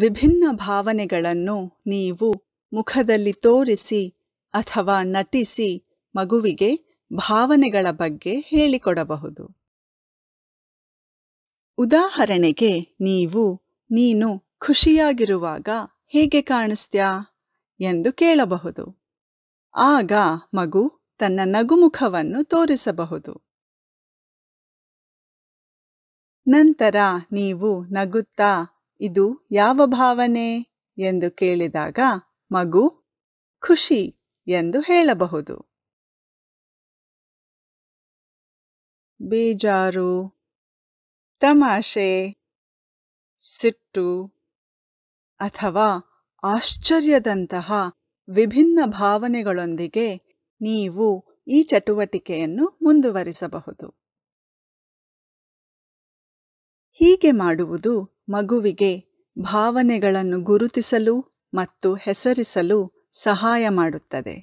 ವಿಭಿನ್ನ ಭಾವನೆಗಳನ್ನು ನೀವು ಮುಖದಲ್ಲಿ ತೋರಿಸಿ ಅಥವಾ ನಟಿಸಿ ಮಗುವಿಗೆ ಭಾವನೆಗಳ ಬಗ್ಗೆ ಹೇಳಿಕೊಡಬಹುದು ಉದಾಹರಣೆಗೆ ನೀವು ನೀನು ಖುಷಿಯಾಗಿರುವಾಗ ಹೇಗೆ ಕಾಣಿಸ್ತ್ಯಾ ಎಂದು ಕೇಳಬಹುದು ಆಗ ಮಗು ತನ್ನ ನಗುಮುಖವನ್ನು ತೋರಿಸಬಹುದು ನಂತರ ನೀವು ನಗುತ್ತಾ ಇದು ಯಾವ ಭಾವನೆ ಎಂದು ಕೇಳಿದಾಗ ಮಗು ಖುಷಿ ಎಂದು ಹೇಳಬಹುದು ಬೇಜಾರು ತಮಾಷೆ ಸಿಟ್ಟು ಅಥವಾ ಆಶ್ಚರ್ಯದಂತಹ ವಿಭಿನ್ನ ಭಾವನೆಗಳೊಂದಿಗೆ ನೀವು ಈ ಚಟುವಟಿಕೆಯನ್ನು ಮುಂದುವರಿಸಬಹುದು ಹೀಗೆ ಮಾಡುವುದು ಮಗುವಿಗೆ ಭಾವನೆಗಳನ್ನು ಗುರುತಿಸಲು ಮತ್ತು ಹೆಸರಿಸಲು ಸಹಾಯ ಮಾಡುತ್ತದೆ